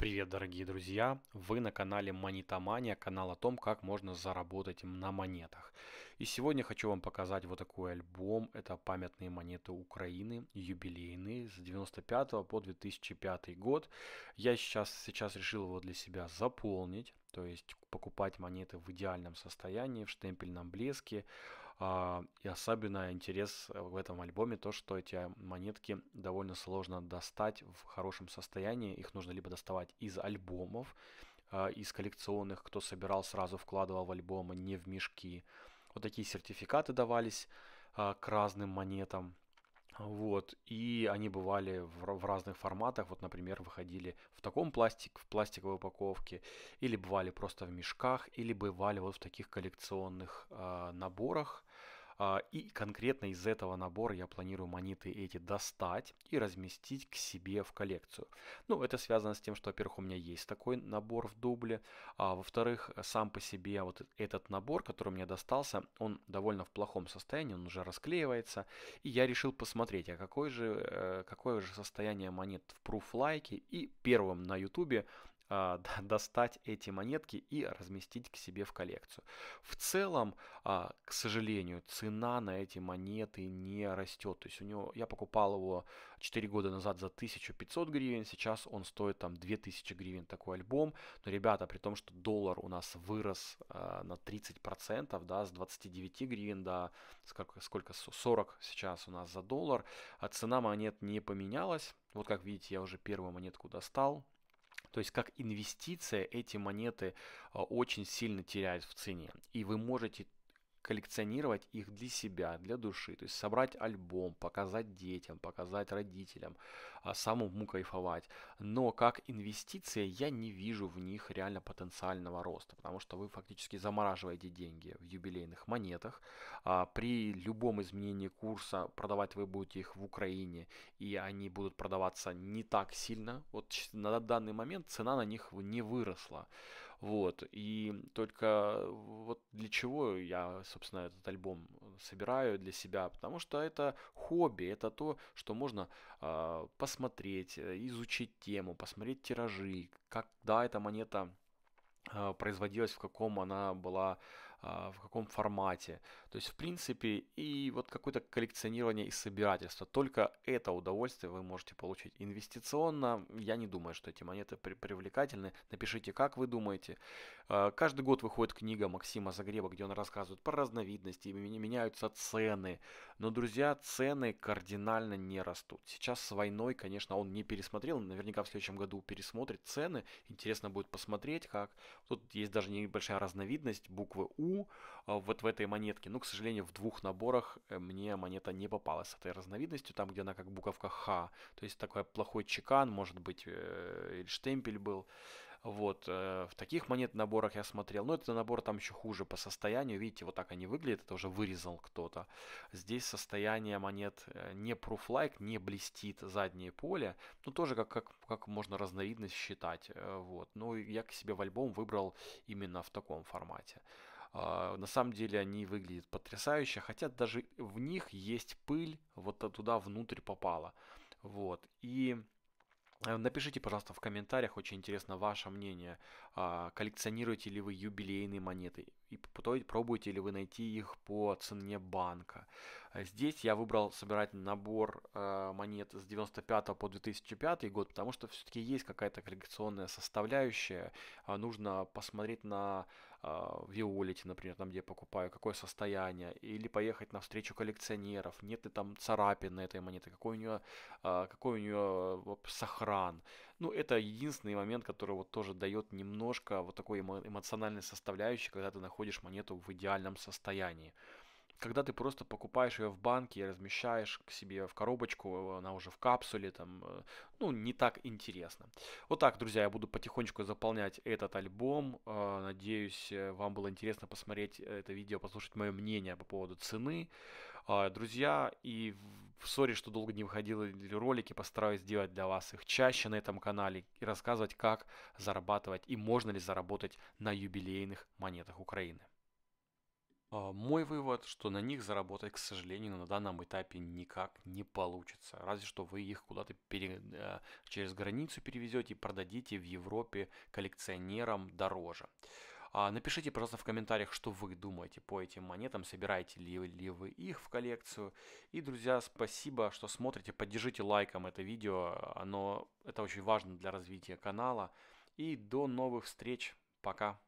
Привет, дорогие друзья! Вы на канале Монетомания, канал о том, как можно заработать на монетах. И сегодня хочу вам показать вот такой альбом. Это памятные монеты Украины, юбилейные, с 95 по 2005 год. Я сейчас, сейчас решил его для себя заполнить то есть покупать монеты в идеальном состоянии, в штемпельном блеске. А, и особенно интерес э, в этом альбоме то, что эти монетки довольно сложно достать в хорошем состоянии. Их нужно либо доставать из альбомов, а, из коллекционных, кто собирал, сразу вкладывал в альбомы, не в мешки. Вот такие сертификаты давались а, к разным монетам. Вот, и они бывали в, в разных форматах, вот, например, выходили в таком пластик, в пластиковой упаковке, или бывали просто в мешках, или бывали вот в таких коллекционных э, наборах, а, и конкретно из этого набора я планирую монеты эти достать и разместить к себе в коллекцию. Ну, это связано с тем, что, во-первых, у меня есть такой набор в дубле. А, во-вторых, сам по себе вот этот набор, который мне достался, он довольно в плохом состоянии, он уже расклеивается. И я решил посмотреть, а какой же, э, какое же состояние монет в Proof Like И первым на YouTube. А, достать эти монетки и разместить к себе в коллекцию. В целом, а, к сожалению, цена на эти монеты не растет. То есть у него, я покупал его 4 года назад за 1500 гривен, сейчас он стоит там 2000 гривен такой альбом. Но, ребята, при том, что доллар у нас вырос а, на 30%, да, с 29 гривен до сколько, сколько 40 сейчас у нас за доллар, а цена монет не поменялась. Вот как видите, я уже первую монетку достал, то есть как инвестиция эти монеты а, очень сильно теряют в цене. И вы можете коллекционировать их для себя, для души. То есть собрать альбом, показать детям, показать родителям, а, самому кайфовать. Но как инвестиция я не вижу в них реально потенциального роста, потому что вы фактически замораживаете деньги в юбилейных монетах. А, при любом изменении курса продавать вы будете их в Украине, и они будут продаваться не так сильно. Вот на данный момент цена на них не выросла. Вот. И только вот чего я, собственно, этот альбом э, собираю для себя, потому что это хобби, это то, что можно а, э, посмотреть, изучить тему, посмотреть тиражи, когда эта монета а, производилась, в каком она была а, в каком формате. То есть, в принципе, и вот какое-то коллекционирование и собирательство. Только это удовольствие вы можете получить. Инвестиционно я не думаю, что эти монеты привлекательны. Напишите, как вы думаете. А, каждый год выходит книга Максима Загреба, где он рассказывает про разновидности, меняются цены. Но, друзья, цены кардинально не растут. Сейчас с войной, конечно, он не пересмотрел, наверняка в следующем году пересмотрит цены. Интересно будет посмотреть, как. Тут есть даже небольшая разновидность буквы У, а, вот в этой монетке. Но, к сожалению, в двух наборах э, мне монета не попалась с этой разновидностью, там, где она как буковка Х. То есть такой плохой чекан, может быть, э, или штемпель был. Вот, э, в таких монет наборах я смотрел. Но этот набор там еще хуже по состоянию. Видите, вот так они выглядят, это уже вырезал кто-то. Здесь состояние монет не Proof Like, не блестит заднее поле. Ну, тоже как, как, как можно разновидность считать. Вот, Но ну, я к себе в альбом выбрал именно в таком формате. А, на самом деле они выглядят потрясающе, хотя даже в них есть пыль, вот туда внутрь попала. Вот. И э, Напишите, пожалуйста, в комментариях, очень интересно ваше мнение. А, коллекционируете ли вы юбилейные монеты? И пробуете ли вы найти их по цене банка? А здесь я выбрал собирать набор монет с 95 по 2005 год, потому что все-таки есть какая-то коллекционная составляющая. Нужно посмотреть на а, в Еолите, например, там, где я покупаю, какое состояние, или поехать на встречу коллекционеров, нет ли там царапин на этой монете, какой у нее, а, какой у нее сохран. Ну, это единственный момент, который вот тоже дает немножко вот такой эмоциональной составляющей, когда ты находишь монету в идеальном состоянии когда ты просто покупаешь ее в банке и размещаешь к себе в коробочку, она уже в капсуле, там, э, ну, не так интересно. Вот так, друзья, я буду потихонечку заполнять этот альбом. Э, надеюсь, э, вам было интересно посмотреть это видео, послушать мое мнение по поводу цены. Друзья, и в сори, что долго не выходило ролики, постараюсь делать для вас их чаще на этом канале и рассказывать, как зарабатывать и можно ли заработать на юбилейных монетах Украины. А, мой вывод, что на них заработать, к сожалению, на данном этапе никак не получится. Разве что вы их куда-то пере... Э, через границу перевезете и продадите в Европе коллекционерам дороже. А, напишите, пожалуйста, в комментариях, что вы думаете по этим монетам, собираете ли, ли вы их в коллекцию. И, друзья, спасибо, что смотрите, поддержите лайком это видео, оно, это очень важно для развития канала. И до новых встреч, пока!